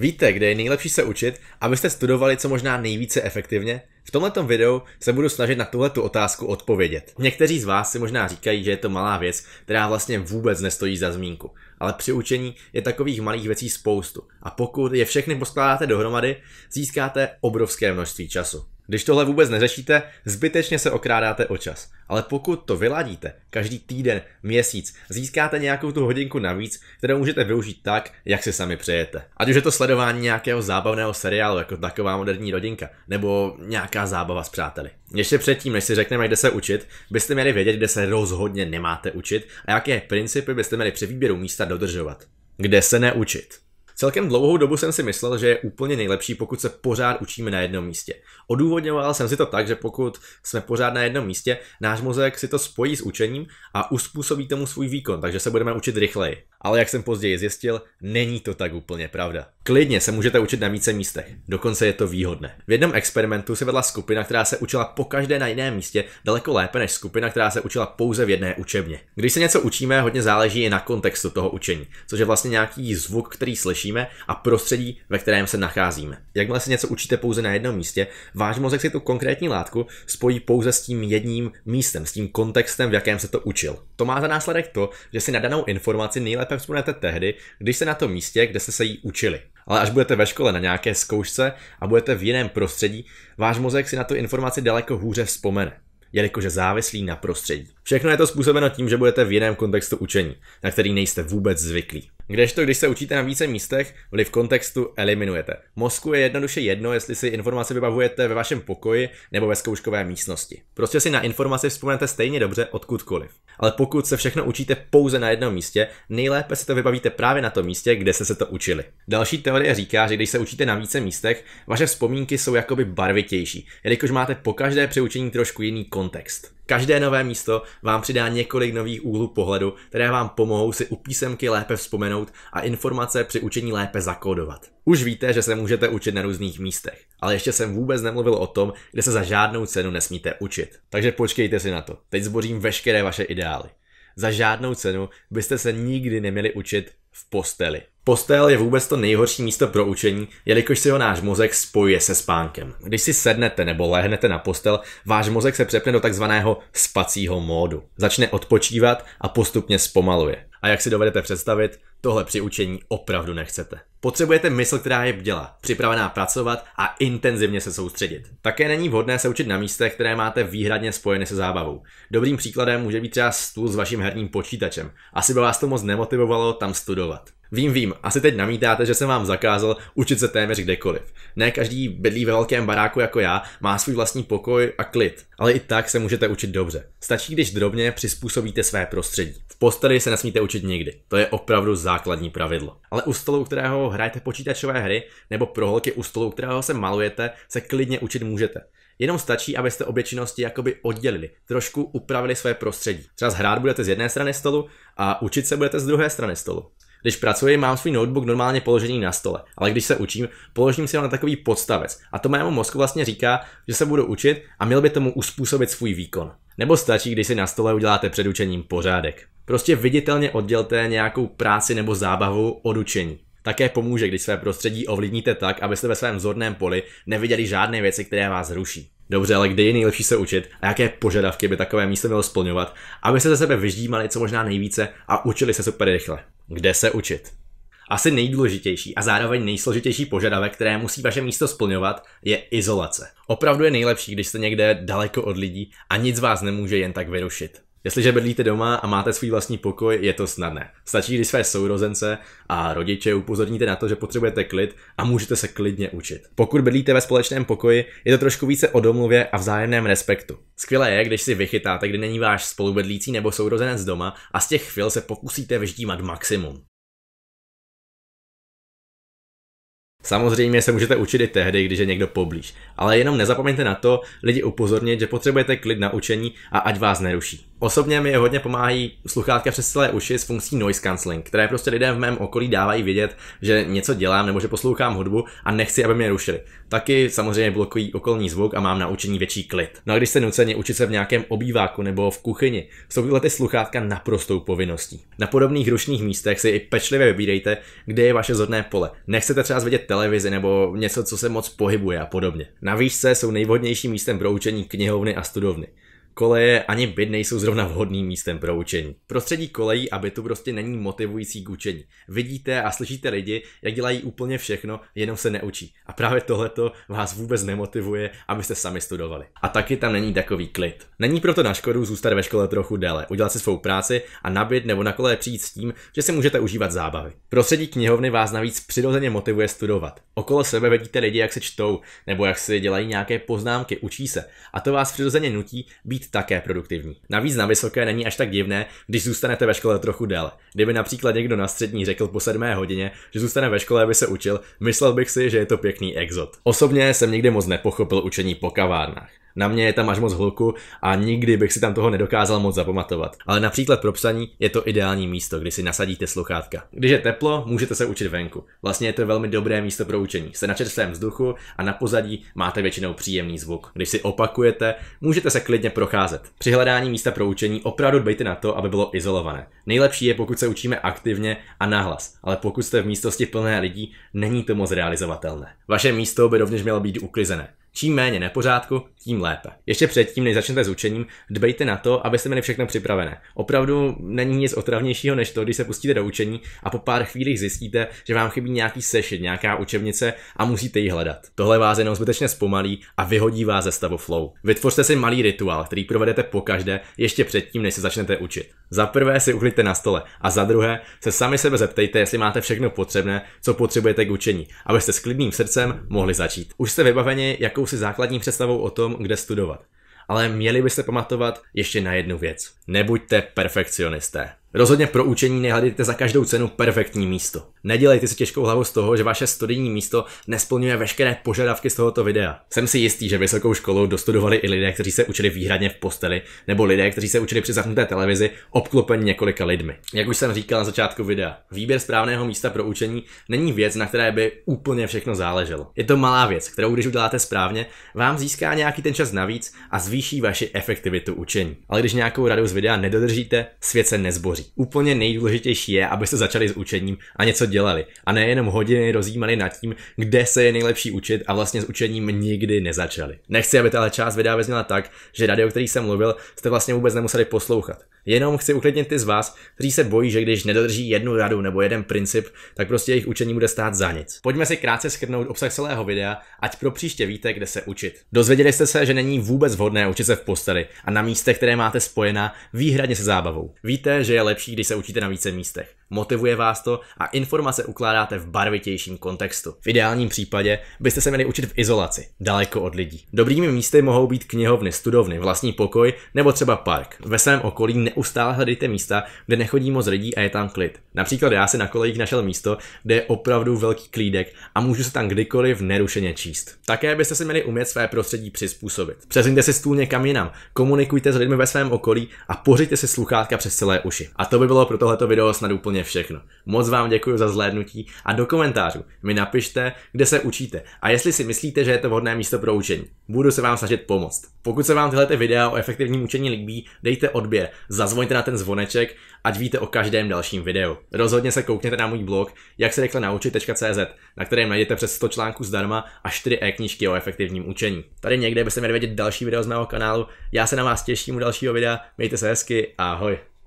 Víte, kde je nejlepší se učit, abyste studovali co možná nejvíce efektivně? V tomto videu se budu snažit na tuhle otázku odpovědět. Někteří z vás si možná říkají, že je to malá věc, která vlastně vůbec nestojí za zmínku. Ale při učení je takových malých věcí spoustu. A pokud je všechny poskládáte dohromady, získáte obrovské množství času. Když tohle vůbec neřešíte, zbytečně se okrádáte o čas. Ale pokud to vyladíte každý týden, měsíc, získáte nějakou tu hodinku navíc, kterou můžete využít tak, jak si sami přejete. Ať už je to sledování nějakého zábavného seriálu, jako taková moderní rodinka, nebo nějaká zábava s přáteli. Ještě předtím, než si řekneme, kde se učit, byste měli vědět, kde se rozhodně nemáte učit a jaké principy byste měli při výběru místa dodržovat. Kde se neučit? Celkem dlouhou dobu jsem si myslel, že je úplně nejlepší, pokud se pořád učíme na jednom místě. Odůvodňoval jsem si to tak, že pokud jsme pořád na jednom místě, náš mozek si to spojí s učením a uspůsobí tomu svůj výkon, takže se budeme učit rychleji ale jak jsem později zjistil, není to tak úplně pravda. Klidně se můžete učit na více místech, dokonce je to výhodné. V jednom experimentu se vedla skupina, která se učila po každé na jiném místě daleko lépe než skupina, která se učila pouze v jedné učebně. Když se něco učíme, hodně záleží i na kontextu toho učení, což je vlastně nějaký zvuk, který slyšíme a prostředí, ve kterém se nacházíme. Jakmile se něco učíte pouze na jednom místě, váš mozek si tu konkrétní látku spojí pouze s tím jedním místem, s tím kontextem, v jakém se to učil. To má za následek to, že si na danou informaci nejlépe lépe vzpomenete tehdy, když se na tom místě, kde jste se jí učili. Ale až budete ve škole na nějaké zkoušce a budete v jiném prostředí, váš mozek si na tu informaci daleko hůře vzpomene jelikož je závislý na prostředí. Všechno je to způsobeno tím, že budete v jiném kontextu učení, na který nejste vůbec zvyklí. Kdežto, když se učíte na více místech, vliv kontextu eliminujete. Mozku je jednoduše jedno, jestli si informace vybavujete ve vašem pokoji nebo ve zkouškové místnosti. Prostě si na informaci vzpomenete stejně dobře odkudkoliv. Ale pokud se všechno učíte pouze na jednom místě, nejlépe si to vybavíte právě na tom místě, kde jste se to učili. Další teorie říká, že když se učíte na více místech, vaše vzpomínky jsou jakoby barvitější, jelikož máte po každé při učení trošku jiný kontext. Každé nové místo vám přidá několik nových úhlů pohledu, které vám pomohou si u písemky lépe vzpomenout a informace při učení lépe zakódovat. Už víte, že se můžete učit na různých místech, ale ještě jsem vůbec nemluvil o tom, kde se za žádnou cenu nesmíte učit. Takže počkejte si na to. Teď zbořím veškeré vaše ideály. Za žádnou cenu byste se nikdy neměli učit v posteli. Postel je vůbec to nejhorší místo pro učení, jelikož si ho náš mozek spojuje se spánkem. Když si sednete nebo lehnete na postel, váš mozek se přepne do takzvaného spacího módu. Začne odpočívat a postupně zpomaluje. A jak si dovedete představit, tohle při učení opravdu nechcete. Potřebujete mysl, která je bděla, připravená pracovat a intenzivně se soustředit. Také není vhodné se učit na místech, které máte výhradně spojeny se zábavou. Dobrým příkladem může být třeba stůl s vaším herním počítačem. Asi by vás to moc nemotivovalo tam studovat. Vím, vím, asi teď namítáte, že jsem vám zakázal učit se téměř kdekoliv. Ne každý bydlí ve velkém baráku jako já, má svůj vlastní pokoj a klid, ale i tak se můžete učit dobře. Stačí, když drobně přizpůsobíte své prostředí. V posteli se nesmíte učit nikdy, to je opravdu základní pravidlo. Ale u stolu, kterého hrajete počítačové hry, nebo holky u stolu, kterého se malujete, se klidně učit můžete. Jenom stačí, abyste obě činnosti jakoby oddělili, trošku upravili své prostředí. Třeba hrát budete z jedné strany stolu a učit se budete z druhé strany stolu. Když pracuji, mám svůj notebook normálně položený na stole, ale když se učím, položím si ho na takový podstavec. A to mému mozku vlastně říká, že se budu učit a měl by tomu uspůsobit svůj výkon. Nebo stačí, když si na stole uděláte před učením pořádek. Prostě viditelně oddělte nějakou práci nebo zábavu od učení také pomůže, když své prostředí ovlivníte tak, abyste ve svém vzorném poli neviděli žádné věci, které vás ruší. Dobře, ale kde je nejlepší se učit a jaké požadavky by takové místo mělo splňovat, aby se ze sebe vyždímali co možná nejvíce a učili se super rychle? Kde se učit? Asi nejdůležitější a zároveň nejsložitější požadavek, které musí vaše místo splňovat, je izolace. Opravdu je nejlepší, když jste někde daleko od lidí a nic vás nemůže jen tak vyrušit. Jestliže bydlíte doma a máte svůj vlastní pokoj, je to snadné. Stačí, když své sourozence a rodiče upozorníte na to, že potřebujete klid a můžete se klidně učit. Pokud bydlíte ve společném pokoji, je to trošku více o domluvě a vzájemném respektu. Skvělé je, když si vychytáte, kdy není váš spolubydlící nebo sourozenec doma a z těch chvil se pokusíte vyždímat maximum. Samozřejmě se můžete učit i tehdy, když je někdo poblíž, ale jenom nezapomeňte na to lidi upozornit, že potřebujete klid na učení a ať vás neruší. Osobně mi hodně pomáhají sluchátka přes celé uši s funkcí noise cancelling, které prostě lidem v mém okolí dávají vědět, že něco dělám nebo že poslouchám hudbu a nechci, aby mě rušili. Taky samozřejmě blokují okolní zvuk a mám na učení větší klid. No a když jste nuceně učit se v nějakém obýváku nebo v kuchyni, jsou tyhle ty sluchátka naprostou povinností. Na podobných rušných místech si i pečlivě vybírejte, kde je vaše zorné pole. Nechcete třeba zvědět televizi nebo něco, co se moc pohybuje a podobně. Na výšce jsou nejvhodnějším místem pro učení knihovny a studovny. Koleje ani byt nejsou zrovna vhodným místem pro učení. Prostředí kolejí a bytu prostě není motivující k učení. Vidíte a slyšíte lidi, jak dělají úplně všechno, jenom se neučí. A právě tohleto vás vůbec nemotivuje, abyste sami studovali. A taky tam není takový klid. Není proto na škodu zůstat ve škole trochu déle, udělat si svou práci a nabit nebo na kole přijít s tím, že si můžete užívat zábavy. Prostředí knihovny vás navíc přirozeně motivuje studovat. Okolo sebe vidíte lidi, jak se čtou, nebo jak si dělají nějaké poznámky, učí se. A to vás přirozeně nutí být také produktivní. Navíc na vysoké není až tak divné, když zůstanete ve škole trochu déle. Kdyby například někdo na střední řekl po sedmé hodině, že zůstane ve škole, aby se učil, myslel bych si, že je to pěkný exot. Osobně jsem nikdy moc nepochopil učení po kavárnách na mě je tam až moc hluku a nikdy bych si tam toho nedokázal moc zapamatovat. Ale například pro psaní je to ideální místo, kdy si nasadíte sluchátka. Když je teplo, můžete se učit venku. Vlastně je to velmi dobré místo pro učení. Jste na čerstvém vzduchu a na pozadí máte většinou příjemný zvuk. Když si opakujete, můžete se klidně procházet. Při hledání místa pro učení opravdu dbejte na to, aby bylo izolované. Nejlepší je, pokud se učíme aktivně a nahlas, ale pokud jste v místnosti plné lidí, není to moc realizovatelné. Vaše místo by rovněž mělo být uklizené. Čím méně nepořádku, tím lépe. Ještě předtím, než začnete s učením, dbejte na to, abyste měli všechno připravené. Opravdu není nic otravnějšího než to, když se pustíte do učení a po pár chvílích zjistíte, že vám chybí nějaký sešit, nějaká učebnice a musíte ji hledat. Tohle vás jenom zbytečně zpomalí a vyhodí vás ze stavu flow. Vytvořte si malý rituál, který provedete pokaždé, ještě předtím, než se začnete učit. Za prvé si uklidte na stole a za druhé se sami sebe zeptejte, jestli máte všechno potřebné, co potřebujete k učení, abyste s klidným srdcem mohli začít. Už jste vybaveni, jakou jakousi základní představou o tom, kde studovat. Ale měli byste pamatovat ještě na jednu věc. Nebuďte perfekcionisté. Rozhodně pro učení nehledejte za každou cenu perfektní místo. Nedělejte si těžkou hlavu z toho, že vaše studijní místo nesplňuje veškeré požadavky z tohoto videa. Jsem si jistý, že vysokou školou dostudovali i lidé, kteří se učili výhradně v posteli, nebo lidé, kteří se učili při zapnuté televizi, obklopeni několika lidmi. Jak už jsem říkal na začátku videa, výběr správného místa pro učení není věc, na které by úplně všechno záleželo. Je to malá věc, kterou když uděláte správně, vám získá nějaký ten čas navíc a zvýší vaši efektivitu učení. Ale když nějakou radu z videa nedodržíte, svět se nezboří podpoří. Úplně nejdůležitější je, abyste začali s učením a něco dělali. A nejenom hodiny rozjímali nad tím, kde se je nejlepší učit a vlastně s učením nikdy nezačali. Nechci, aby tahle část videa vyzněla tak, že radio, který jsem mluvil, jste vlastně vůbec nemuseli poslouchat. Jenom chci uklidnit ty z vás, kteří se bojí, že když nedodrží jednu radu nebo jeden princip, tak prostě jejich učení bude stát za nic. Pojďme si krátce shrnout obsah celého videa, ať pro příště víte, kde se učit. Dozvěděli jste se, že není vůbec vhodné učit se v posteli a na místech, které máte spojená výhradně se zábavou. Víte, že je lepší, když se učíte na více místech motivuje vás to a informace ukládáte v barvitějším kontextu. V ideálním případě byste se měli učit v izolaci, daleko od lidí. Dobrými místy mohou být knihovny, studovny, vlastní pokoj nebo třeba park. Ve svém okolí neustále hledejte místa, kde nechodí moc lidí a je tam klid. Například já si na kolejích našel místo, kde je opravdu velký klídek a můžu se tam kdykoliv nerušeně číst. Také byste si měli umět své prostředí přizpůsobit. Přesuňte si stůl někam jinam, komunikujte s lidmi ve svém okolí a pořiďte si sluchátka přes celé uši. A to by bylo pro tohleto video snad úplně úplně všechno. Moc vám děkuji za zhlédnutí a do komentářů mi napište, kde se učíte a jestli si myslíte, že je to vhodné místo pro učení. Budu se vám snažit pomoct. Pokud se vám tyhle videa o efektivním učení líbí, dejte odběr, zazvoňte na ten zvoneček, ať víte o každém dalším videu. Rozhodně se koukněte na můj blog jak se rychle naučit.cz, na kterém najdete přes 100 článků zdarma a 4 e knižky o efektivním učení. Tady někde byste měli vidět další video z mého kanálu. Já se na vás těším u dalšího videa, mějte se hezky a ahoj.